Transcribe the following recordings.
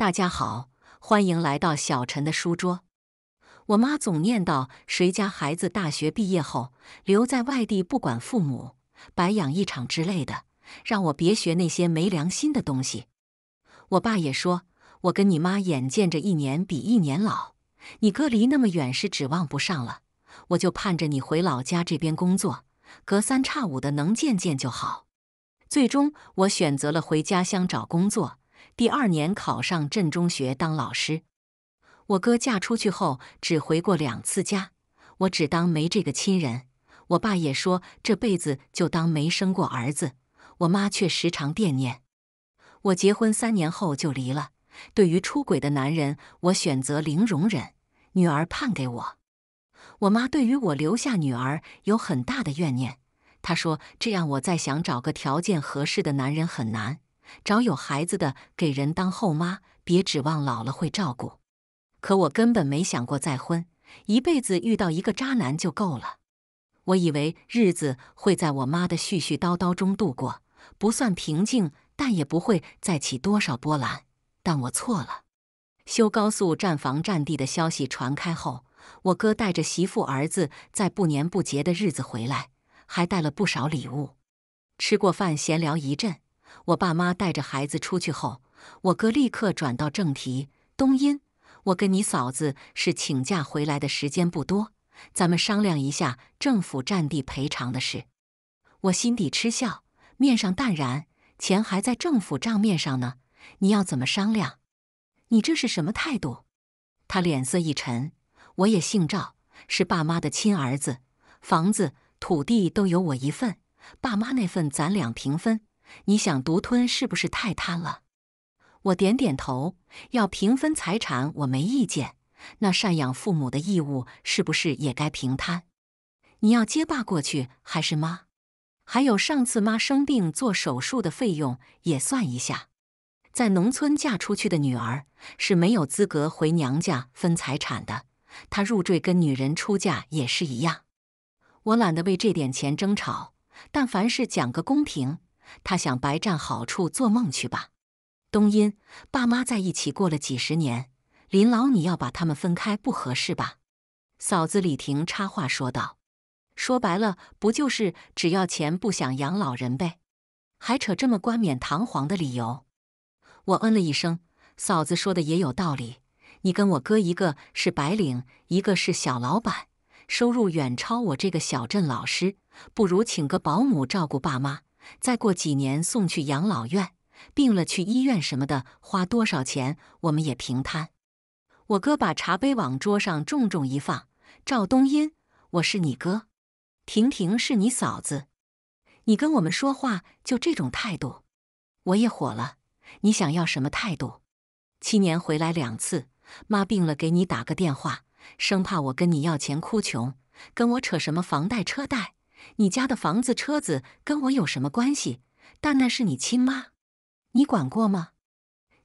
大家好，欢迎来到小陈的书桌。我妈总念叨谁家孩子大学毕业后留在外地不管父母，白养一场之类的，让我别学那些没良心的东西。我爸也说，我跟你妈眼见着一年比一年老，你哥离那么远是指望不上了，我就盼着你回老家这边工作，隔三差五的能见见就好。最终，我选择了回家乡找工作。第二年考上镇中学当老师，我哥嫁出去后只回过两次家，我只当没这个亲人。我爸也说这辈子就当没生过儿子，我妈却时常惦念。我结婚三年后就离了。对于出轨的男人，我选择零容忍，女儿判给我。我妈对于我留下女儿有很大的怨念，她说这样我再想找个条件合适的男人很难。找有孩子的给人当后妈，别指望老了会照顾。可我根本没想过再婚，一辈子遇到一个渣男就够了。我以为日子会在我妈的絮絮叨叨中度过，不算平静，但也不会再起多少波澜。但我错了。修高速占房占地的消息传开后，我哥带着媳妇儿子在不年不节的日子回来，还带了不少礼物。吃过饭，闲聊一阵。我爸妈带着孩子出去后，我哥立刻转到正题。冬阴，我跟你嫂子是请假回来的时间不多，咱们商量一下政府占地赔偿的事。我心底嗤笑，面上淡然，钱还在政府账面上呢，你要怎么商量？你这是什么态度？他脸色一沉。我也姓赵，是爸妈的亲儿子，房子、土地都有我一份，爸妈那份咱俩平分。你想独吞是不是太贪了？我点点头。要平分财产我没意见。那赡养父母的义务是不是也该平摊？你要接爸过去还是妈？还有上次妈生病做手术的费用也算一下。在农村嫁出去的女儿是没有资格回娘家分财产的。她入赘跟女人出嫁也是一样。我懒得为这点钱争吵，但凡事讲个公平。他想白占好处，做梦去吧！冬阴，爸妈在一起过了几十年，林老，你要把他们分开不合适吧？嫂子李婷插话说道：“说白了，不就是只要钱，不想养老人呗？还扯这么冠冕堂皇的理由。”我嗯了一声，嫂子说的也有道理。你跟我哥一个是白领，一个是小老板，收入远超我这个小镇老师，不如请个保姆照顾爸妈。再过几年送去养老院，病了去医院什么的，花多少钱我们也平摊。我哥把茶杯往桌上重重一放：“赵冬音，我是你哥，婷婷是你嫂子，你跟我们说话就这种态度，我也火了。你想要什么态度？七年回来两次，妈病了给你打个电话，生怕我跟你要钱哭穷，跟我扯什么房贷车贷。”你家的房子、车子跟我有什么关系？但那是你亲妈，你管过吗？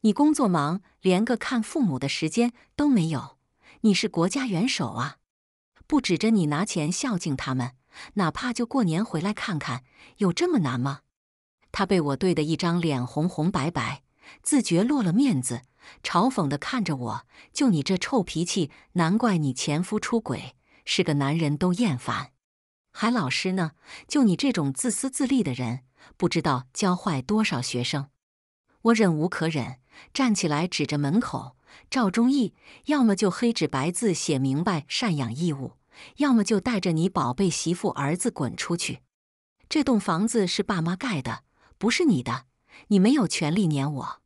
你工作忙，连个看父母的时间都没有。你是国家元首啊，不指着你拿钱孝敬他们，哪怕就过年回来看看，有这么难吗？他被我怼的一张脸红红白白，自觉落了面子，嘲讽的看着我：“就你这臭脾气，难怪你前夫出轨，是个男人都厌烦。”还老师呢？就你这种自私自利的人，不知道教坏多少学生！我忍无可忍，站起来指着门口：“赵忠义，要么就黑纸白字写明白赡养义务，要么就带着你宝贝媳妇儿子滚出去！这栋房子是爸妈盖的，不是你的，你没有权利撵我！”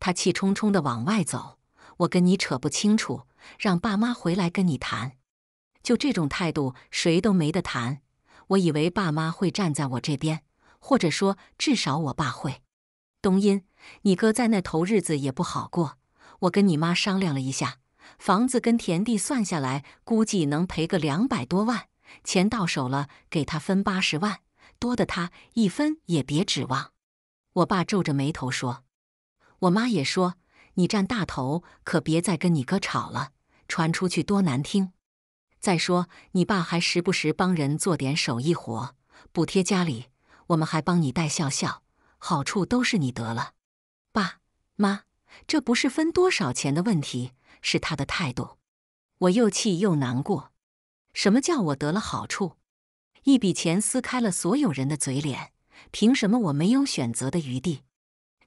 他气冲冲地往外走。我跟你扯不清楚，让爸妈回来跟你谈。就这种态度，谁都没得谈。我以为爸妈会站在我这边，或者说至少我爸会。冬音，你哥在那头日子也不好过。我跟你妈商量了一下，房子跟田地算下来，估计能赔个两百多万。钱到手了，给他分八十万，多的他一分也别指望。我爸皱着眉头说：“我妈也说，你占大头，可别再跟你哥吵了，传出去多难听。”再说，你爸还时不时帮人做点手艺活，补贴家里。我们还帮你带笑笑，好处都是你得了。爸妈，这不是分多少钱的问题，是他的态度。我又气又难过。什么叫我得了好处？一笔钱撕开了所有人的嘴脸。凭什么我没有选择的余地？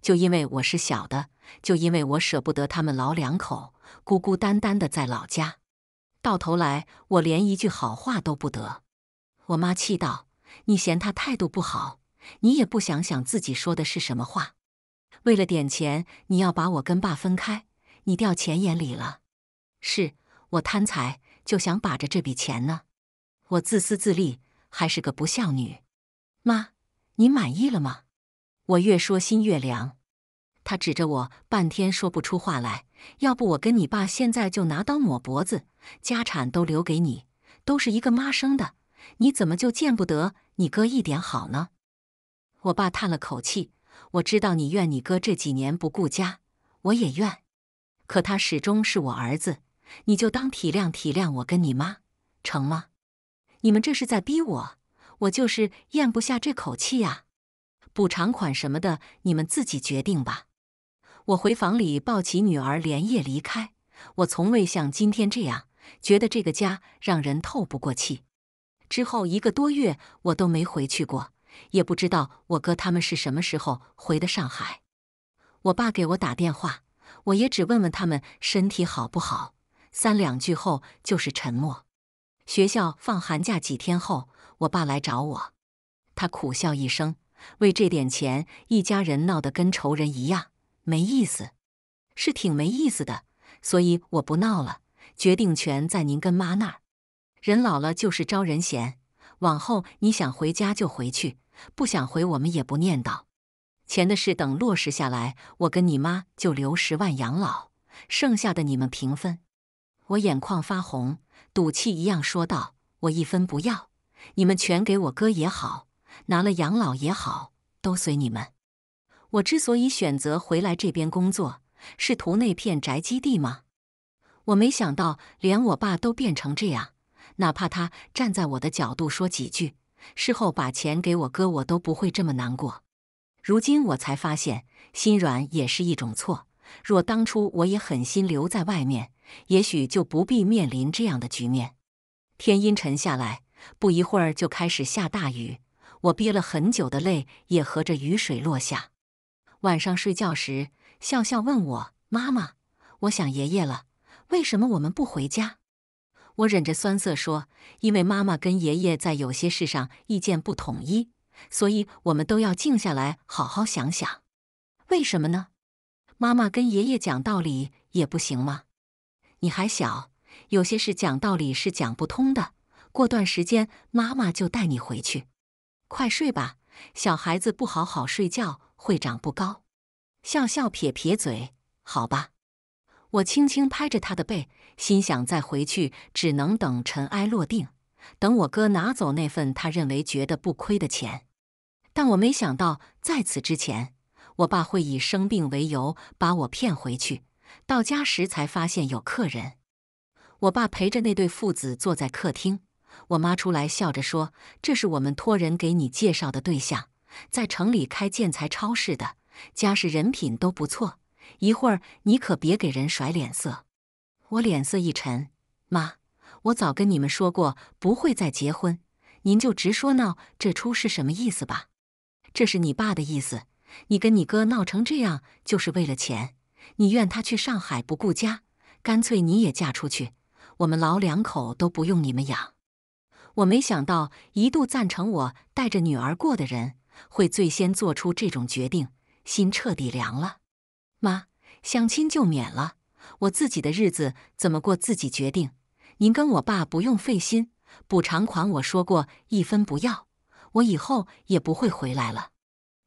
就因为我是小的，就因为我舍不得他们老两口孤孤单单的在老家。到头来，我连一句好话都不得。我妈气道：“你嫌他态度不好，你也不想想自己说的是什么话。为了点钱，你要把我跟爸分开，你掉钱眼里了？是我贪财，就想把着这笔钱呢。我自私自利，还是个不孝女。妈，你满意了吗？”我越说心越凉。他指着我，半天说不出话来。要不我跟你爸现在就拿刀抹脖子？家产都留给你，都是一个妈生的，你怎么就见不得你哥一点好呢？我爸叹了口气，我知道你怨你哥这几年不顾家，我也怨，可他始终是我儿子，你就当体谅体谅我跟你妈，成吗？你们这是在逼我，我就是咽不下这口气呀！补偿款什么的，你们自己决定吧。我回房里抱起女儿，连夜离开。我从未像今天这样。觉得这个家让人透不过气。之后一个多月，我都没回去过，也不知道我哥他们是什么时候回的上海。我爸给我打电话，我也只问问他们身体好不好，三两句后就是沉默。学校放寒假几天后，我爸来找我，他苦笑一声：“为这点钱，一家人闹得跟仇人一样，没意思，是挺没意思的。”所以我不闹了。决定权在您跟妈那儿，人老了就是招人嫌。往后你想回家就回去，不想回我们也不念叨。钱的事等落实下来，我跟你妈就留十万养老，剩下的你们平分。我眼眶发红，赌气一样说道：“我一分不要，你们全给我哥也好，拿了养老也好，都随你们。”我之所以选择回来这边工作，是图那片宅基地吗？我没想到，连我爸都变成这样。哪怕他站在我的角度说几句，事后把钱给我哥，我都不会这么难过。如今我才发现，心软也是一种错。若当初我也狠心留在外面，也许就不必面临这样的局面。天阴沉下来，不一会儿就开始下大雨。我憋了很久的泪也和着雨水落下。晚上睡觉时，笑笑问我妈妈：“我想爷爷了。”为什么我们不回家？我忍着酸涩说：“因为妈妈跟爷爷在有些事上意见不统一，所以我们都要静下来好好想想，为什么呢？妈妈跟爷爷讲道理也不行吗？你还小，有些事讲道理是讲不通的。过段时间妈妈就带你回去。快睡吧，小孩子不好好睡觉会长不高。”笑笑撇撇嘴：“好吧。”我轻轻拍着他的背，心想再回去只能等尘埃落定，等我哥拿走那份他认为觉得不亏的钱。但我没想到，在此之前，我爸会以生病为由把我骗回去。到家时才发现有客人，我爸陪着那对父子坐在客厅，我妈出来笑着说：“这是我们托人给你介绍的对象，在城里开建材超市的，家世人品都不错。”一会儿你可别给人甩脸色，我脸色一沉。妈，我早跟你们说过不会再结婚，您就直说闹这出是什么意思吧。这是你爸的意思，你跟你哥闹成这样就是为了钱。你怨他去上海不顾家，干脆你也嫁出去，我们老两口都不用你们养。我没想到一度赞成我带着女儿过的人会最先做出这种决定，心彻底凉了。妈，相亲就免了，我自己的日子怎么过自己决定，您跟我爸不用费心。补偿款我说过一分不要，我以后也不会回来了。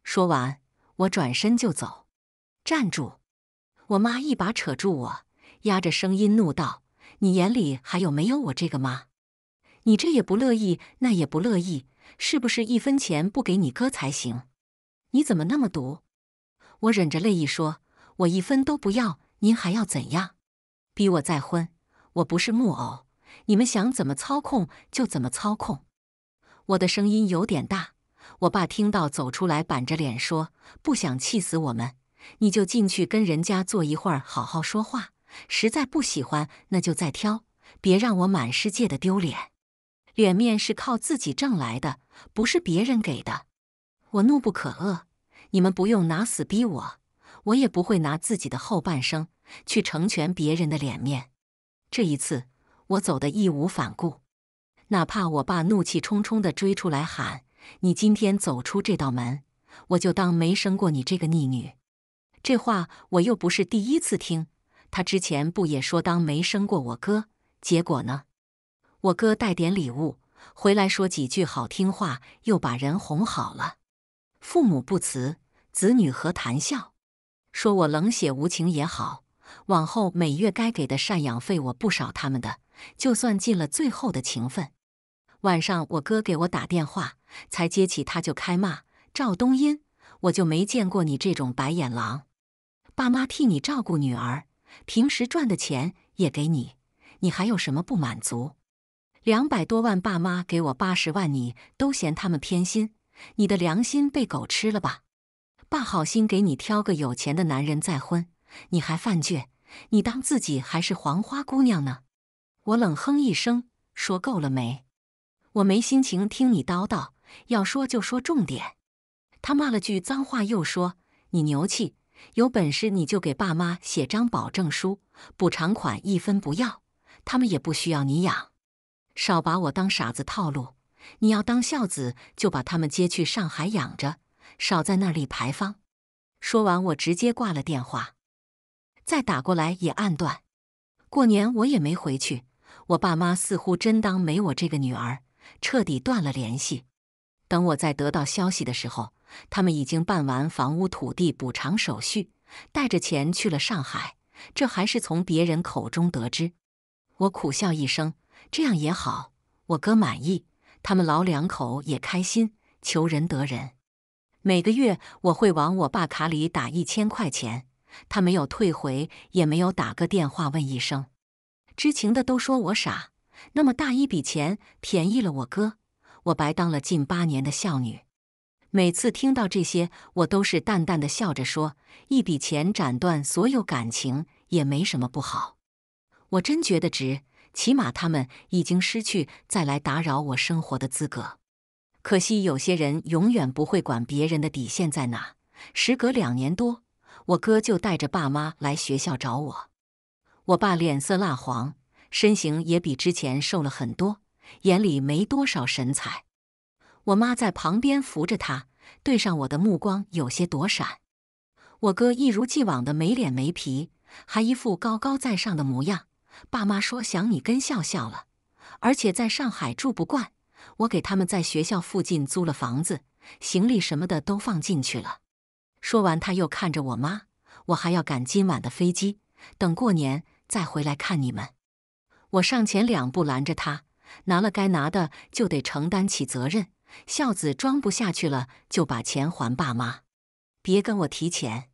说完，我转身就走。站住！我妈一把扯住我，压着声音怒道：“你眼里还有没有我这个妈？你这也不乐意，那也不乐意，是不是一分钱不给你哥才行？你怎么那么毒？”我忍着泪意说。我一分都不要，您还要怎样？逼我再婚？我不是木偶，你们想怎么操控就怎么操控。我的声音有点大，我爸听到走出来，板着脸说：“不想气死我们，你就进去跟人家坐一会儿，好好说话。实在不喜欢，那就再挑，别让我满世界的丢脸。脸面是靠自己挣来的，不是别人给的。”我怒不可遏，你们不用拿死逼我。我也不会拿自己的后半生去成全别人的脸面。这一次，我走得义无反顾，哪怕我爸怒气冲冲的追出来喊：“你今天走出这道门，我就当没生过你这个逆女。”这话我又不是第一次听，他之前不也说当没生过我哥？结果呢？我哥带点礼物回来，说几句好听话，又把人哄好了。父母不慈，子女何谈孝？说我冷血无情也好，往后每月该给的赡养费我不少他们的，就算尽了最后的情分。晚上我哥给我打电话，才接起他就开骂：“赵冬音，我就没见过你这种白眼狼！爸妈替你照顾女儿，平时赚的钱也给你，你还有什么不满足？两百多万，爸妈给我八十万，你都嫌他们偏心，你的良心被狗吃了吧？”爸好心给你挑个有钱的男人再婚，你还犯倔？你当自己还是黄花姑娘呢？我冷哼一声，说够了没？我没心情听你叨叨，要说就说重点。他骂了句脏话，又说你牛气，有本事你就给爸妈写张保证书，补偿款一分不要，他们也不需要你养。少把我当傻子套路，你要当孝子就把他们接去上海养着。少在那立牌坊！说完，我直接挂了电话。再打过来也按断。过年我也没回去，我爸妈似乎真当没我这个女儿，彻底断了联系。等我在得到消息的时候，他们已经办完房屋土地补偿手续，带着钱去了上海。这还是从别人口中得知。我苦笑一声，这样也好，我哥满意，他们老两口也开心，求人得人。每个月我会往我爸卡里打一千块钱，他没有退回，也没有打个电话问一声。知情的都说我傻，那么大一笔钱便宜了我哥，我白当了近八年的孝女。每次听到这些，我都是淡淡的笑着说：一笔钱斩断所有感情也没什么不好，我真觉得值，起码他们已经失去再来打扰我生活的资格。可惜有些人永远不会管别人的底线在哪。时隔两年多，我哥就带着爸妈来学校找我。我爸脸色蜡黄，身形也比之前瘦了很多，眼里没多少神采。我妈在旁边扶着他，对上我的目光有些躲闪。我哥一如既往的没脸没皮，还一副高高在上的模样。爸妈说想你跟笑笑了，而且在上海住不惯。我给他们在学校附近租了房子，行李什么的都放进去了。说完，他又看着我妈：“我还要赶今晚的飞机，等过年再回来看你们。”我上前两步拦着他：“拿了该拿的，就得承担起责任。孝子装不下去了，就把钱还爸妈。别跟我提钱。”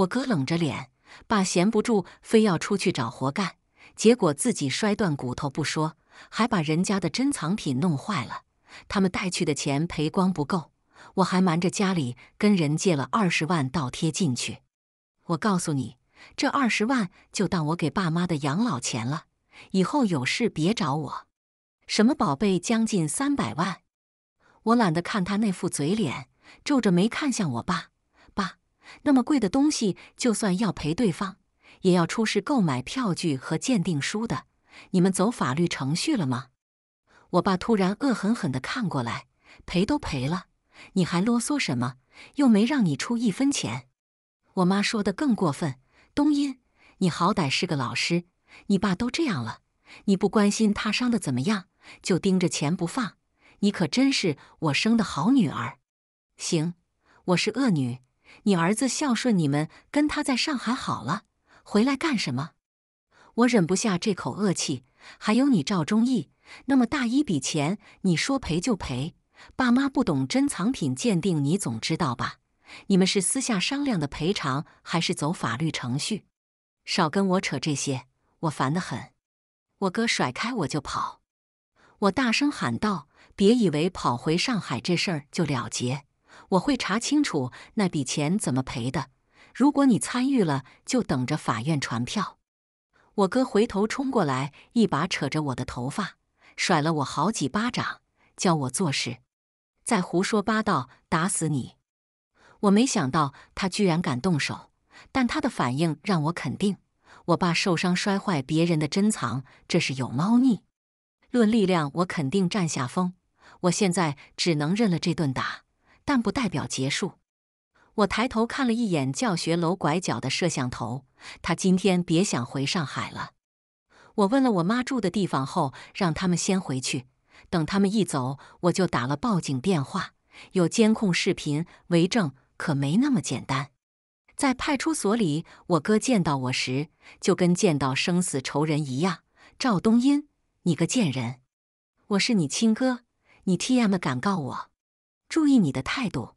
我哥冷着脸：“爸闲不住，非要出去找活干，结果自己摔断骨头不说。”还把人家的珍藏品弄坏了，他们带去的钱赔光不够，我还瞒着家里跟人借了二十万倒贴进去。我告诉你，这二十万就当我给爸妈的养老钱了，以后有事别找我。什么宝贝，将近三百万？我懒得看他那副嘴脸，皱着眉看向我爸。爸，那么贵的东西，就算要赔对方，也要出示购买票据和鉴定书的。你们走法律程序了吗？我爸突然恶狠狠地看过来，赔都赔了，你还啰嗦什么？又没让你出一分钱。我妈说的更过分，冬音，你好歹是个老师，你爸都这样了，你不关心他伤的怎么样，就盯着钱不放，你可真是我生的好女儿。行，我是恶女，你儿子孝顺，你们跟他在上海好了，回来干什么？我忍不下这口恶气，还有你赵忠义，那么大一笔钱，你说赔就赔？爸妈不懂珍藏品鉴定，你总知道吧？你们是私下商量的赔偿，还是走法律程序？少跟我扯这些，我烦得很！我哥甩开我就跑，我大声喊道：“别以为跑回上海这事儿就了结，我会查清楚那笔钱怎么赔的。如果你参与了，就等着法院传票。”我哥回头冲过来，一把扯着我的头发，甩了我好几巴掌，叫我做事，再胡说八道，打死你！我没想到他居然敢动手，但他的反应让我肯定，我爸受伤摔坏别人的珍藏，这是有猫腻。论力量，我肯定占下风，我现在只能认了这顿打，但不代表结束。我抬头看了一眼教学楼拐角的摄像头，他今天别想回上海了。我问了我妈住的地方后，让他们先回去。等他们一走，我就打了报警电话，有监控视频为证，可没那么简单。在派出所里，我哥见到我时就跟见到生死仇人一样：“赵东英，你个贱人！我是你亲哥，你 TM 敢告我？注意你的态度！”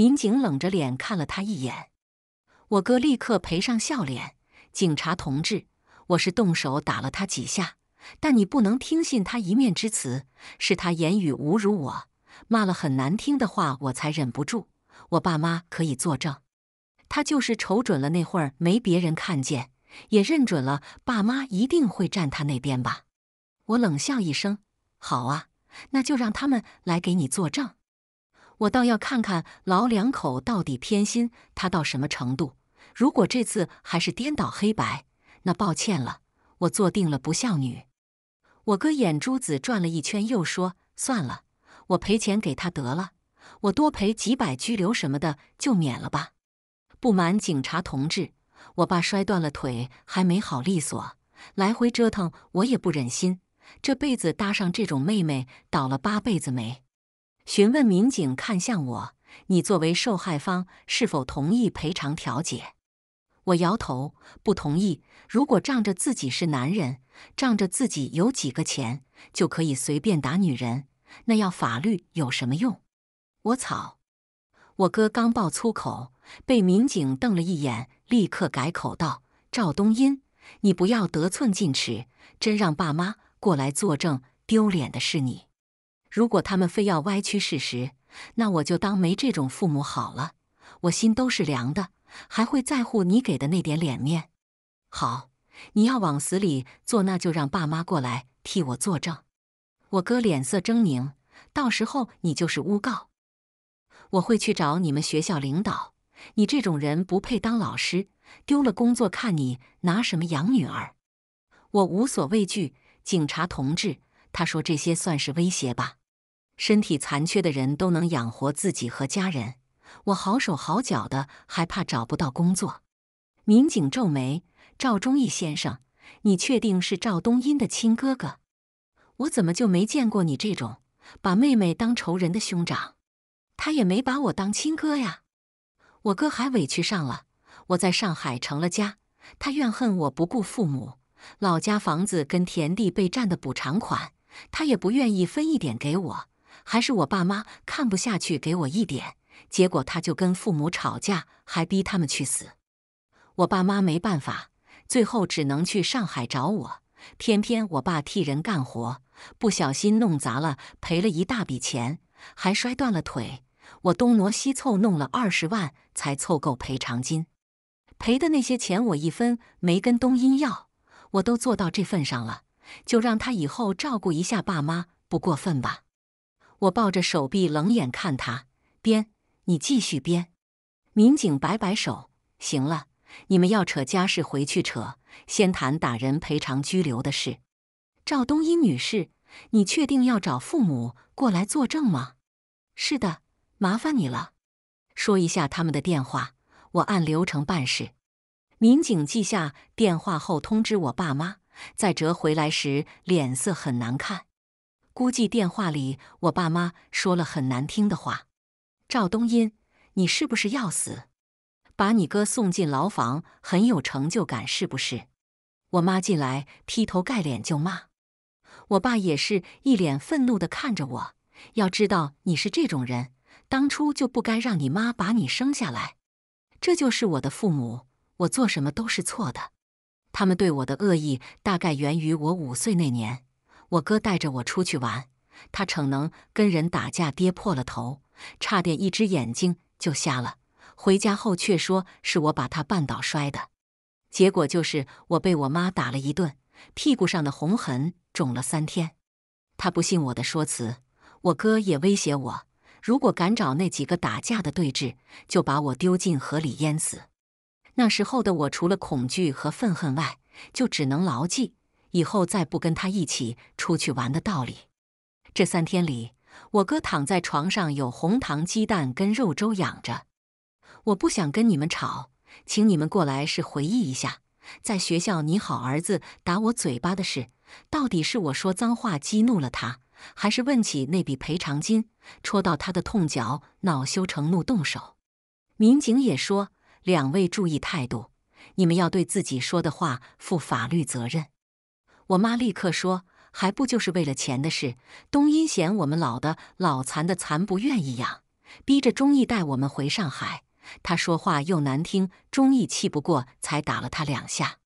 民警冷着脸看了他一眼，我哥立刻赔上笑脸。警察同志，我是动手打了他几下，但你不能听信他一面之词，是他言语侮辱我，骂了很难听的话，我才忍不住。我爸妈可以作证，他就是瞅准了那会儿没别人看见，也认准了爸妈一定会站他那边吧。我冷笑一声：“好啊，那就让他们来给你作证。”我倒要看看老两口到底偏心他到什么程度。如果这次还是颠倒黑白，那抱歉了，我做定了不孝女。我哥眼珠子转了一圈，又说：“算了，我赔钱给他得了，我多赔几百拘留什么的就免了吧。”不瞒警察同志，我爸摔断了腿还没好利索，来回折腾我也不忍心。这辈子搭上这种妹妹，倒了八辈子霉。询问民警，看向我：“你作为受害方，是否同意赔偿调解？”我摇头，不同意。如果仗着自己是男人，仗着自己有几个钱，就可以随便打女人，那要法律有什么用？我草！我哥刚爆粗口，被民警瞪了一眼，立刻改口道：“赵东英，你不要得寸进尺，真让爸妈过来作证，丢脸的是你。”如果他们非要歪曲事实，那我就当没这种父母好了。我心都是凉的，还会在乎你给的那点脸面？好，你要往死里做，那就让爸妈过来替我作证。我哥脸色狰狞，到时候你就是诬告，我会去找你们学校领导。你这种人不配当老师，丢了工作，看你拿什么养女儿？我无所畏惧，警察同志，他说这些算是威胁吧？身体残缺的人都能养活自己和家人，我好手好脚的，还怕找不到工作？民警皱眉：“赵忠义先生，你确定是赵东英的亲哥哥？我怎么就没见过你这种把妹妹当仇人的兄长？他也没把我当亲哥呀！我哥还委屈上了。我在上海成了家，他怨恨我不顾父母，老家房子跟田地被占的补偿款，他也不愿意分一点给我。”还是我爸妈看不下去，给我一点，结果他就跟父母吵架，还逼他们去死。我爸妈没办法，最后只能去上海找我。偏偏我爸替人干活，不小心弄砸了，赔了一大笔钱，还摔断了腿。我东挪西凑，弄了二十万才凑够赔偿金。赔的那些钱我一分没跟东英要，我都做到这份上了，就让他以后照顾一下爸妈，不过分吧。我抱着手臂，冷眼看他编。你继续编。民警摆摆手，行了，你们要扯家事回去扯，先谈打人赔偿、拘留的事。赵冬英女士，你确定要找父母过来作证吗？是的，麻烦你了。说一下他们的电话，我按流程办事。民警记下电话后，通知我爸妈。再折回来时，脸色很难看。估计电话里我爸妈说了很难听的话。赵东音，你是不是要死？把你哥送进牢房很有成就感是不是？我妈进来劈头盖脸就骂，我爸也是一脸愤怒的看着我。要知道你是这种人，当初就不该让你妈把你生下来。这就是我的父母，我做什么都是错的。他们对我的恶意大概源于我五岁那年。我哥带着我出去玩，他逞能跟人打架，跌破了头，差点一只眼睛就瞎了。回家后却说是我把他绊倒摔的，结果就是我被我妈打了一顿，屁股上的红痕肿了三天。他不信我的说辞，我哥也威胁我，如果敢找那几个打架的对峙，就把我丢进河里淹死。那时候的我，除了恐惧和愤恨外，就只能牢记。以后再不跟他一起出去玩的道理。这三天里，我哥躺在床上，有红糖鸡蛋跟肉粥养着。我不想跟你们吵，请你们过来是回忆一下在学校你好儿子打我嘴巴的事。到底是我说脏话激怒了他，还是问起那笔赔偿金戳到他的痛脚，恼羞成怒动手？民警也说：“两位注意态度，你们要对自己说的话负法律责任。”我妈立刻说：“还不就是为了钱的事？冬英嫌我们老的、老残的，残不愿意养，逼着钟义带我们回上海。他说话又难听，钟义气不过，才打了他两下。”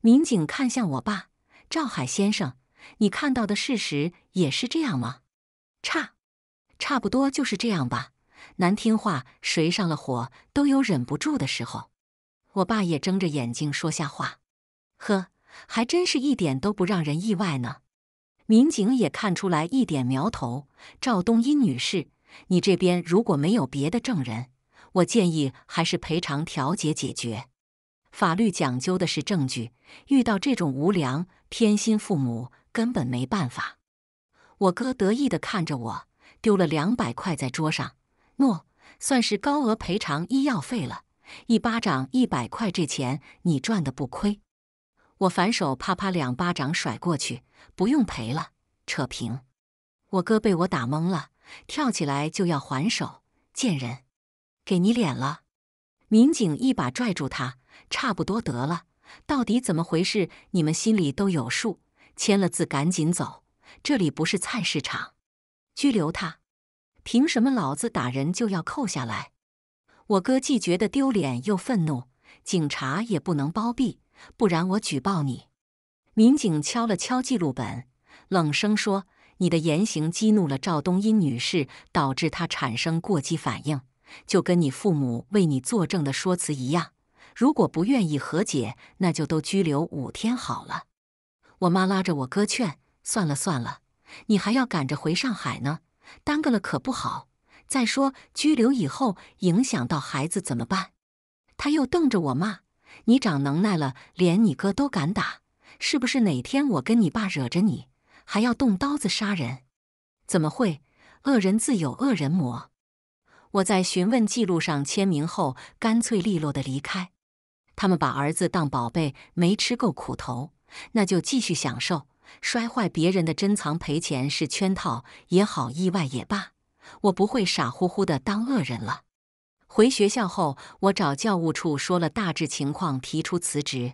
民警看向我爸：“赵海先生，你看到的事实也是这样吗？”“差，差不多就是这样吧。”“难听话，谁上了火都有忍不住的时候。”我爸也睁着眼睛说瞎话：“呵。”还真是一点都不让人意外呢。民警也看出来一点苗头。赵冬英女士，你这边如果没有别的证人，我建议还是赔偿调解解决。法律讲究的是证据，遇到这种无良偏心父母根本没办法。我哥得意地看着我，丢了两百块在桌上，诺，算是高额赔偿医药费了。一巴掌一百块，这钱你赚的不亏。我反手啪啪两巴掌甩过去，不用赔了，扯平。我哥被我打懵了，跳起来就要还手。贱人，给你脸了！民警一把拽住他，差不多得了，到底怎么回事？你们心里都有数。签了字，赶紧走，这里不是菜市场。拘留他，凭什么老子打人就要扣下来？我哥既觉得丢脸，又愤怒，警察也不能包庇。不然我举报你！民警敲了敲记录本，冷声说：“你的言行激怒了赵冬英女士，导致她产生过激反应，就跟你父母为你作证的说辞一样。如果不愿意和解，那就都拘留五天好了。”我妈拉着我哥劝：“算了算了，你还要赶着回上海呢，耽搁了可不好。再说拘留以后影响到孩子怎么办？”他又瞪着我骂。你长能耐了，连你哥都敢打，是不是哪天我跟你爸惹着你，还要动刀子杀人？怎么会？恶人自有恶人磨。我在询问记录上签名后，干脆利落的离开。他们把儿子当宝贝，没吃够苦头，那就继续享受。摔坏别人的珍藏赔钱是圈套也好，意外也罢，我不会傻乎乎的当恶人了。回学校后，我找教务处说了大致情况，提出辞职。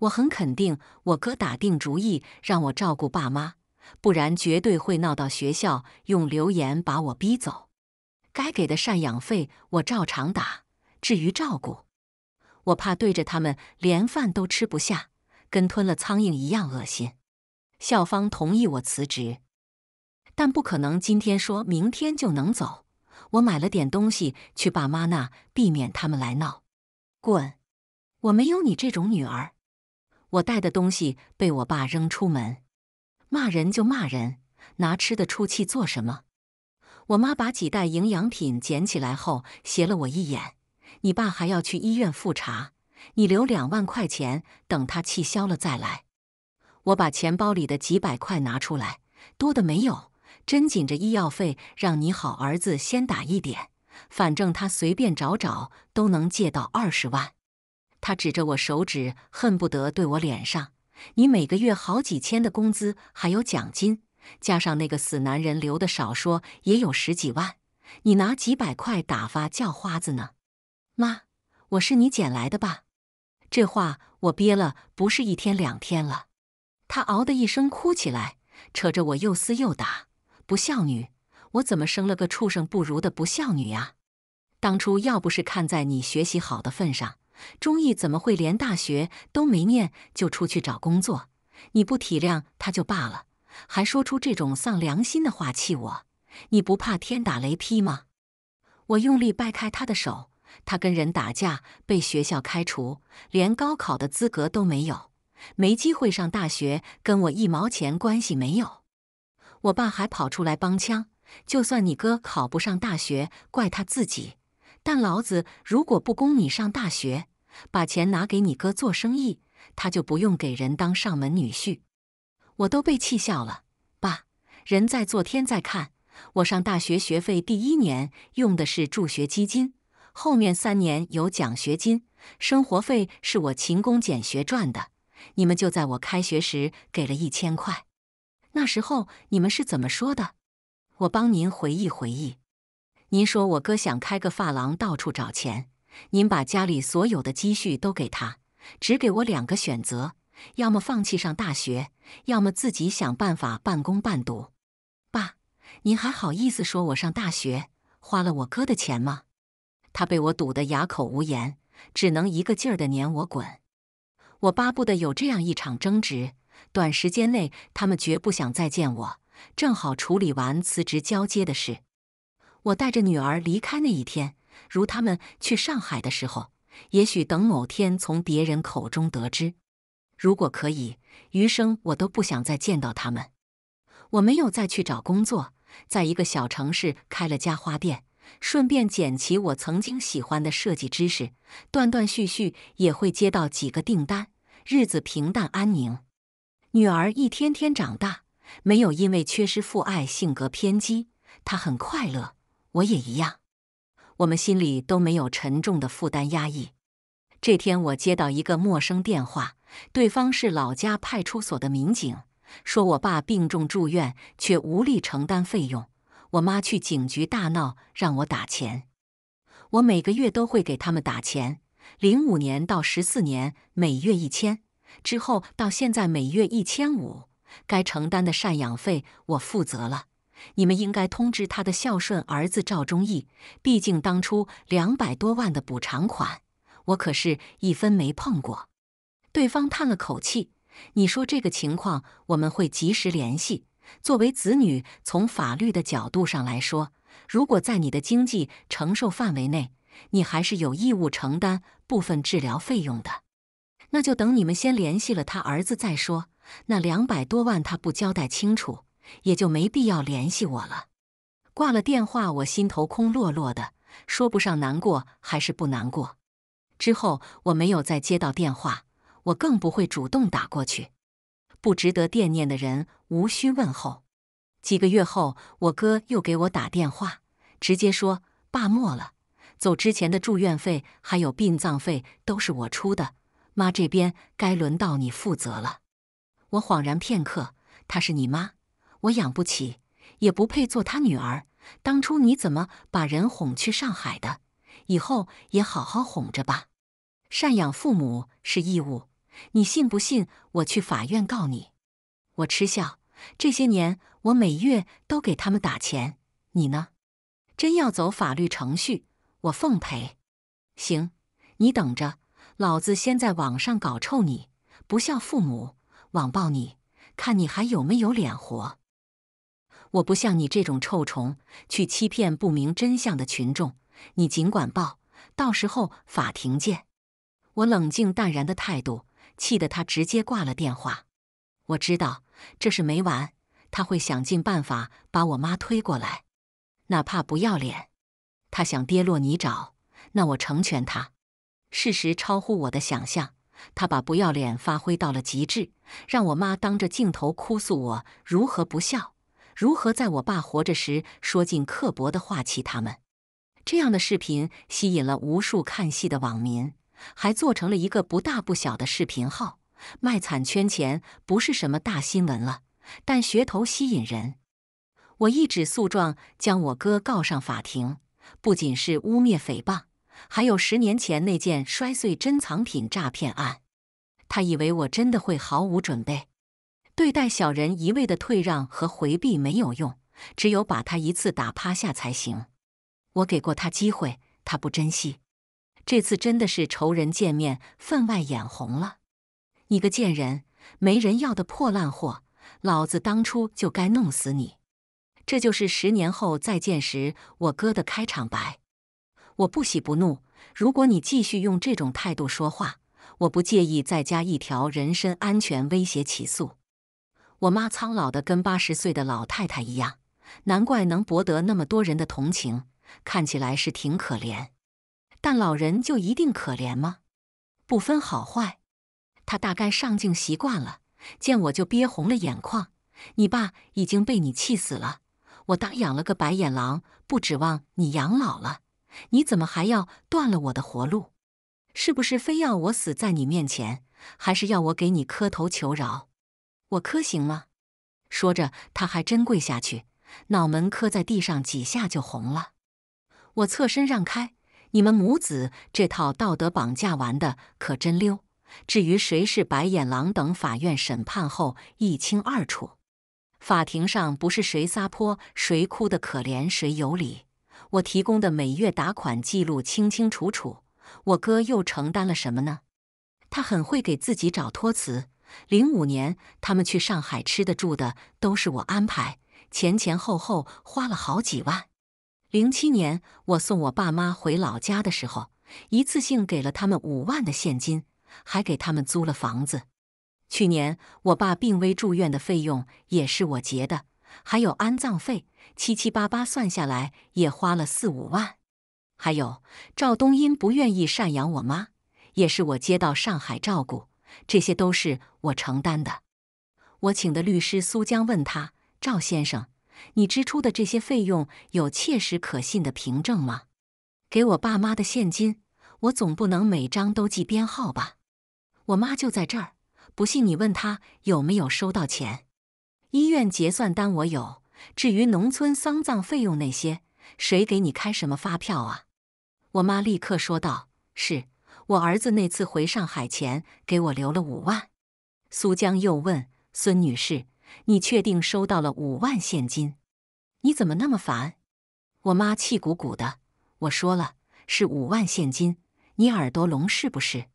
我很肯定，我哥打定主意让我照顾爸妈，不然绝对会闹到学校，用留言把我逼走。该给的赡养费我照常打，至于照顾，我怕对着他们连饭都吃不下，跟吞了苍蝇一样恶心。校方同意我辞职，但不可能今天说明天就能走。我买了点东西去爸妈那，避免他们来闹。滚！我没有你这种女儿。我带的东西被我爸扔出门，骂人就骂人，拿吃的出气做什么？我妈把几袋营养品捡起来后，斜了我一眼。你爸还要去医院复查，你留两万块钱，等他气消了再来。我把钱包里的几百块拿出来，多的没有。真紧着医药费，让你好儿子先打一点，反正他随便找找都能借到二十万。他指着我手指，恨不得对我脸上：“你每个月好几千的工资，还有奖金，加上那个死男人留的，少说也有十几万，你拿几百块打发叫花子呢？”妈，我是你捡来的吧？这话我憋了不是一天两天了。他嗷的一声哭起来，扯着我又撕又打。不孝女，我怎么生了个畜生不如的不孝女呀？当初要不是看在你学习好的份上，忠义怎么会连大学都没念就出去找工作？你不体谅他就罢了，还说出这种丧良心的话气我，你不怕天打雷劈吗？我用力掰开他的手，他跟人打架被学校开除，连高考的资格都没有，没机会上大学，跟我一毛钱关系没有。我爸还跑出来帮腔，就算你哥考不上大学，怪他自己。但老子如果不供你上大学，把钱拿给你哥做生意，他就不用给人当上门女婿。我都被气笑了。爸，人在做，天在看。我上大学学费第一年用的是助学基金，后面三年有奖学金，生活费是我勤工俭学赚的。你们就在我开学时给了一千块。那时候你们是怎么说的？我帮您回忆回忆。您说我哥想开个发廊，到处找钱。您把家里所有的积蓄都给他，只给我两个选择：要么放弃上大学，要么自己想办法半工半读。爸，您还好意思说我上大学花了我哥的钱吗？他被我堵得哑口无言，只能一个劲儿地撵我滚。我巴不得有这样一场争执。短时间内，他们绝不想再见我。正好处理完辞职交接的事，我带着女儿离开那一天，如他们去上海的时候，也许等某天从别人口中得知。如果可以，余生我都不想再见到他们。我没有再去找工作，在一个小城市开了家花店，顺便捡起我曾经喜欢的设计知识，断断续续也会接到几个订单，日子平淡安宁。女儿一天天长大，没有因为缺失父爱性格偏激，她很快乐，我也一样。我们心里都没有沉重的负担压抑。这天我接到一个陌生电话，对方是老家派出所的民警，说我爸病重住院，却无力承担费用，我妈去警局大闹，让我打钱。我每个月都会给他们打钱，零五年到十四年每月一千。之后到现在每月一千五，该承担的赡养费我负责了。你们应该通知他的孝顺儿子赵忠义，毕竟当初两百多万的补偿款，我可是一分没碰过。对方叹了口气：“你说这个情况，我们会及时联系。作为子女，从法律的角度上来说，如果在你的经济承受范围内，你还是有义务承担部分治疗费用的。”那就等你们先联系了他儿子再说。那两百多万他不交代清楚，也就没必要联系我了。挂了电话，我心头空落落的，说不上难过还是不难过。之后我没有再接到电话，我更不会主动打过去。不值得惦念的人，无需问候。几个月后，我哥又给我打电话，直接说爸没了，走之前的住院费还有殡葬费都是我出的。妈这边该轮到你负责了，我恍然片刻。她是你妈，我养不起，也不配做她女儿。当初你怎么把人哄去上海的？以后也好好哄着吧。赡养父母是义务，你信不信？我去法院告你。我嗤笑。这些年我每月都给他们打钱，你呢？真要走法律程序，我奉陪。行，你等着。老子先在网上搞臭你，不孝父母，网暴你，看你还有没有脸活！我不像你这种臭虫，去欺骗不明真相的群众。你尽管报，到时候法庭见。我冷静淡然的态度，气得他直接挂了电话。我知道这事没完，他会想尽办法把我妈推过来，哪怕不要脸。他想跌落泥沼，那我成全他。事实超乎我的想象，他把不要脸发挥到了极致，让我妈当着镜头哭诉我如何不孝，如何在我爸活着时说尽刻薄的话气他们。这样的视频吸引了无数看戏的网民，还做成了一个不大不小的视频号，卖惨圈钱不是什么大新闻了，但噱头吸引人。我一纸诉状将我哥告上法庭，不仅是污蔑诽谤。还有十年前那件摔碎珍藏品诈骗案，他以为我真的会毫无准备。对待小人，一味的退让和回避没有用，只有把他一次打趴下才行。我给过他机会，他不珍惜。这次真的是仇人见面，分外眼红了。你个贱人，没人要的破烂货，老子当初就该弄死你。这就是十年后再见时我哥的开场白。我不喜不怒。如果你继续用这种态度说话，我不介意再加一条人身安全威胁起诉。我妈苍老的跟八十岁的老太太一样，难怪能博得那么多人的同情，看起来是挺可怜。但老人就一定可怜吗？不分好坏。他大概上镜习惯了，见我就憋红了眼眶。你爸已经被你气死了，我当养了个白眼狼，不指望你养老了。你怎么还要断了我的活路？是不是非要我死在你面前，还是要我给你磕头求饶？我磕行吗？说着，他还真跪下去，脑门磕在地上，几下就红了。我侧身让开，你们母子这套道德绑架玩的可真溜。至于谁是白眼狼，等法院审判后一清二楚。法庭上不是谁撒泼谁哭的可怜，谁有理。我提供的每月打款记录清清楚楚，我哥又承担了什么呢？他很会给自己找托词。零五年他们去上海吃的住的都是我安排，前前后后花了好几万。零七年我送我爸妈回老家的时候，一次性给了他们五万的现金，还给他们租了房子。去年我爸病危住院的费用也是我结的。还有安葬费，七七八八算下来也花了四五万。还有赵东英不愿意赡养我妈，也是我接到上海照顾，这些都是我承担的。我请的律师苏江问他：“赵先生，你支出的这些费用有切实可信的凭证吗？给我爸妈的现金，我总不能每张都记编号吧？我妈就在这儿，不信你问她有没有收到钱。”医院结算单我有，至于农村丧葬费用那些，谁给你开什么发票啊？我妈立刻说道：“是我儿子那次回上海前给我留了五万。”苏江又问孙女士：“你确定收到了五万现金？你怎么那么烦？”我妈气鼓鼓的：“我说了是五万现金，你耳朵聋是不是？”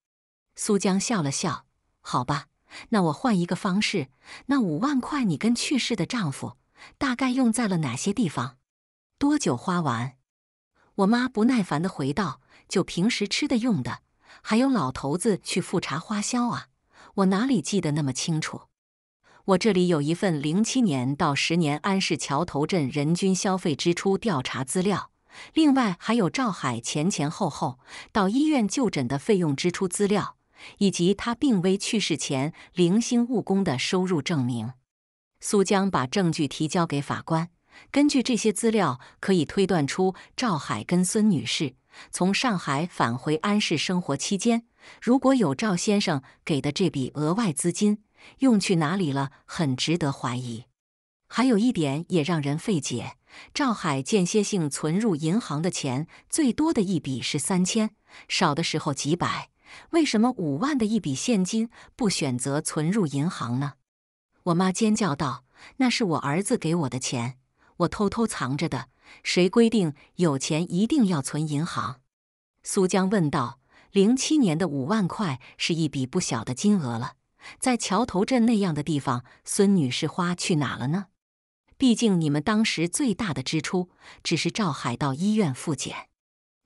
苏江笑了笑：“好吧。”那我换一个方式，那五万块你跟去世的丈夫大概用在了哪些地方？多久花完？我妈不耐烦地回道：“就平时吃的用的，还有老头子去复查花销啊，我哪里记得那么清楚？我这里有一份零七年到十年安市桥头镇人均消费支出调查资料，另外还有赵海前前后后到医院就诊的费用支出资料。”以及他病危去世前零星务工的收入证明，苏江把证据提交给法官。根据这些资料，可以推断出赵海跟孙女士从上海返回安市生活期间，如果有赵先生给的这笔额外资金，用去哪里了，很值得怀疑。还有一点也让人费解：赵海间歇性存入银行的钱，最多的一笔是三千，少的时候几百。为什么五万的一笔现金不选择存入银行呢？我妈尖叫道：“那是我儿子给我的钱，我偷偷藏着的。谁规定有钱一定要存银行？”苏江问道：“零七年的五万块是一笔不小的金额了，在桥头镇那样的地方，孙女士花去哪了呢？毕竟你们当时最大的支出只是赵海到医院复检。”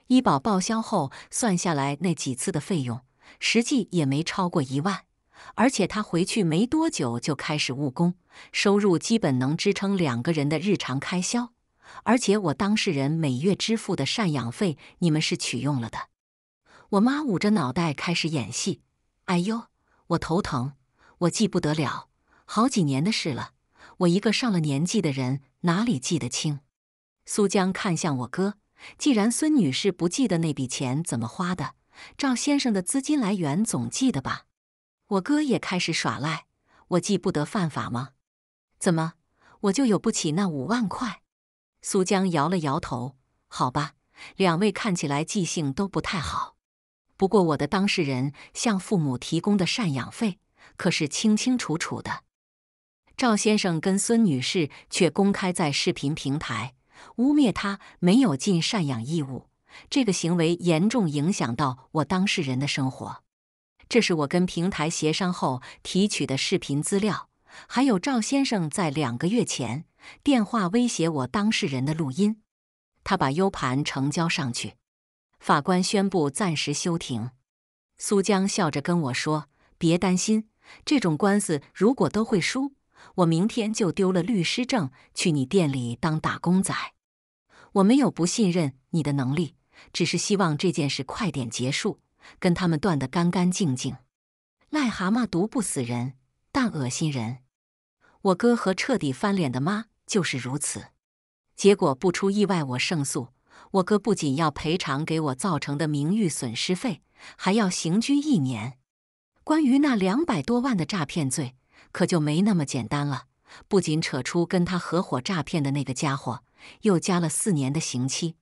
医保报销后算下来，那几次的费用实际也没超过一万，而且他回去没多久就开始务工，收入基本能支撑两个人的日常开销。而且我当事人每月支付的赡养费，你们是取用了的。我妈捂着脑袋开始演戏：“哎呦，我头疼，我记不得了，好几年的事了，我一个上了年纪的人哪里记得清？”苏江看向我哥。既然孙女士不记得那笔钱怎么花的，赵先生的资金来源总记得吧？我哥也开始耍赖，我记不得犯法吗？怎么我就有不起那五万块？苏江摇了摇头。好吧，两位看起来记性都不太好。不过我的当事人向父母提供的赡养费可是清清楚楚的，赵先生跟孙女士却公开在视频平台。污蔑他没有尽赡养义务，这个行为严重影响到我当事人的生活。这是我跟平台协商后提取的视频资料，还有赵先生在两个月前电话威胁我当事人的录音。他把 U 盘呈交上去。法官宣布暂时休庭。苏江笑着跟我说：“别担心，这种官司如果都会输。”我明天就丢了律师证，去你店里当打工仔。我没有不信任你的能力，只是希望这件事快点结束，跟他们断得干干净净。癞蛤蟆毒不死人，但恶心人。我哥和彻底翻脸的妈就是如此。结果不出意外，我胜诉。我哥不仅要赔偿给我造成的名誉损失费，还要刑拘一年。关于那两百多万的诈骗罪。可就没那么简单了，不仅扯出跟他合伙诈骗的那个家伙，又加了四年的刑期。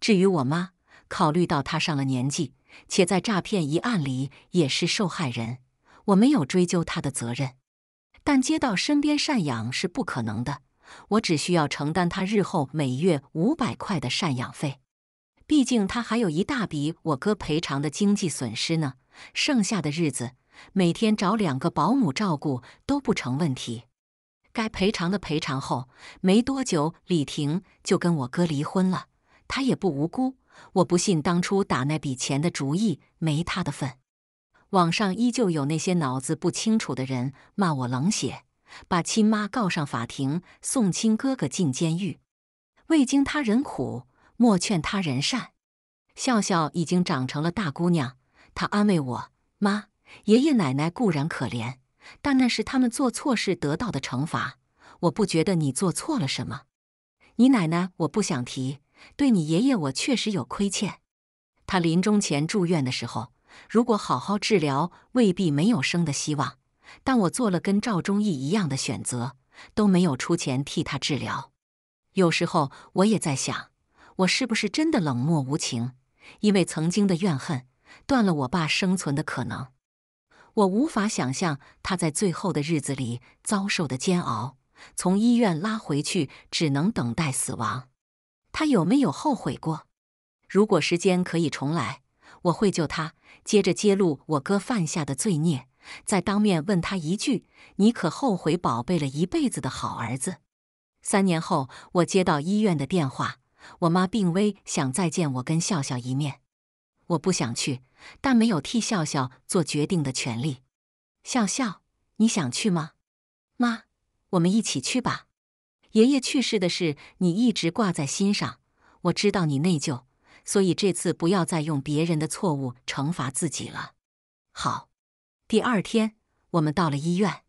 至于我妈，考虑到她上了年纪，且在诈骗一案里也是受害人，我没有追究她的责任。但接到身边赡养是不可能的，我只需要承担她日后每月五百块的赡养费。毕竟她还有一大笔我哥赔偿的经济损失呢。剩下的日子。每天找两个保姆照顾都不成问题，该赔偿的赔偿后，没多久李婷就跟我哥离婚了。她也不无辜，我不信当初打那笔钱的主意没她的份。网上依旧有那些脑子不清楚的人骂我冷血，把亲妈告上法庭，送亲哥哥进监狱。未经他人苦，莫劝他人善。笑笑已经长成了大姑娘，她安慰我妈。爷爷奶奶固然可怜，但那是他们做错事得到的惩罚。我不觉得你做错了什么。你奶奶我不想提，对你爷爷我确实有亏欠。他临终前住院的时候，如果好好治疗，未必没有生的希望。但我做了跟赵忠义一样的选择，都没有出钱替他治疗。有时候我也在想，我是不是真的冷漠无情？因为曾经的怨恨，断了我爸生存的可能。我无法想象他在最后的日子里遭受的煎熬，从医院拉回去只能等待死亡。他有没有后悔过？如果时间可以重来，我会救他，接着揭露我哥犯下的罪孽，再当面问他一句：“你可后悔宝贝了一辈子的好儿子？”三年后，我接到医院的电话，我妈病危，想再见我跟笑笑一面，我不想去。但没有替笑笑做决定的权利。笑笑，你想去吗？妈，我们一起去吧。爷爷去世的事，你一直挂在心上。我知道你内疚，所以这次不要再用别人的错误惩罚自己了。好。第二天，我们到了医院。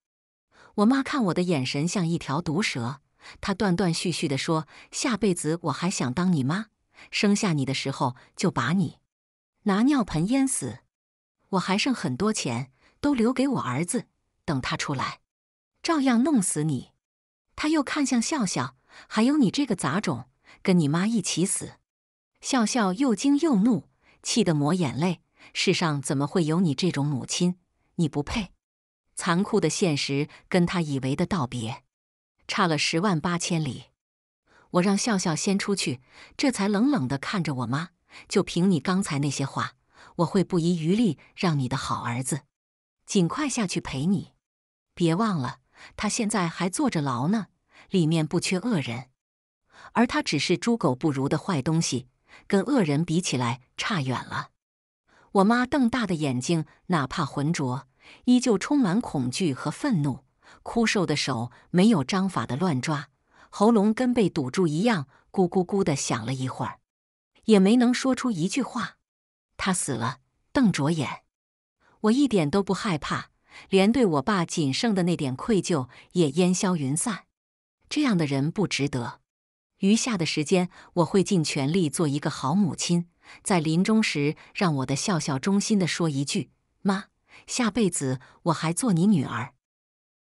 我妈看我的眼神像一条毒蛇。她断断续续地说：“下辈子我还想当你妈，生下你的时候就把你。”拿尿盆淹死，我还剩很多钱，都留给我儿子，等他出来，照样弄死你。他又看向笑笑，还有你这个杂种，跟你妈一起死。笑笑又惊又怒，气得抹眼泪。世上怎么会有你这种母亲？你不配！残酷的现实跟他以为的道别，差了十万八千里。我让笑笑先出去，这才冷冷地看着我妈。就凭你刚才那些话，我会不遗余力让你的好儿子尽快下去陪你。别忘了，他现在还坐着牢呢，里面不缺恶人，而他只是猪狗不如的坏东西，跟恶人比起来差远了。我妈瞪大的眼睛，哪怕浑浊，依旧充满恐惧和愤怒，枯瘦的手没有章法的乱抓，喉咙跟被堵住一样，咕咕咕的响了一会儿。也没能说出一句话，他死了，瞪着眼，我一点都不害怕，连对我爸仅剩的那点愧疚也烟消云散。这样的人不值得。余下的时间，我会尽全力做一个好母亲，在临终时让我的笑笑衷心的说一句：“妈，下辈子我还做你女儿。”